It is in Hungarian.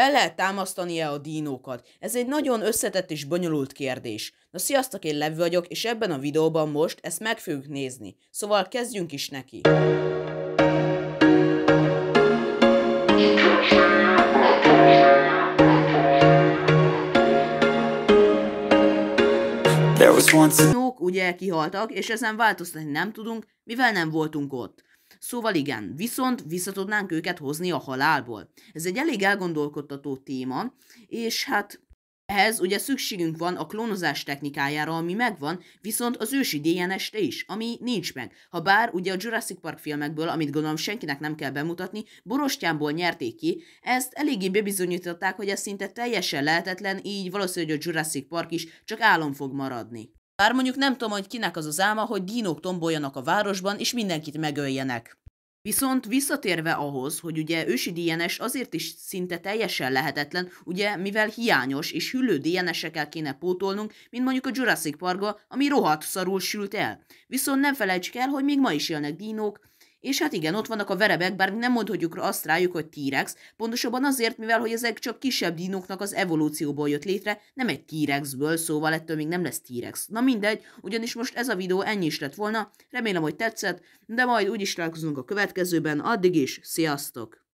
Fel lehet támasztani-e a dínókat? Ez egy nagyon összetett és bonyolult kérdés. Na sziasztok, én Lev vagyok, és ebben a videóban most ezt meg fogjuk nézni. Szóval kezdjünk is neki. There was ugye kihaltak, és ezen változtatni nem tudunk, mivel nem voltunk ott. Szóval igen, viszont visszatudnánk őket hozni a halálból. Ez egy elég elgondolkodtató téma, és hát ehhez ugye szükségünk van a klónozás technikájára, ami megvan, viszont az ősi DNS-re is, ami nincs meg. Ha bár ugye a Jurassic Park filmekből, amit gondolom senkinek nem kell bemutatni, borostyámból nyerték ki, ezt eléggé bebizonyították, hogy ez szinte teljesen lehetetlen, így valószínűleg a Jurassic Park is csak álom fog maradni. Bár mondjuk nem tudom, hogy kinek az az álma, hogy dinók tomboljanak a városban, és mindenkit megöljenek. Viszont visszatérve ahhoz, hogy ugye ősi DNS azért is szinte teljesen lehetetlen, ugye mivel hiányos és hüllő DNS-ekkel kéne pótolnunk, mint mondjuk a Jurassic Parkba, ami rohadt szarul sült el. Viszont nem felejtsük el, hogy még ma is élnek dínók, és hát igen, ott vannak a verebek, bár nem mondhatjuk azt rájuk, hogy T-rex, pontosabban azért, mivel hogy ezek csak kisebb dinóknak az evolúcióból jött létre, nem egy T-rexből, szóval ettől még nem lesz T-rex. Na mindegy, ugyanis most ez a videó ennyi is lett volna, remélem, hogy tetszett, de majd úgyis találkozunk a következőben, addig is, sziasztok!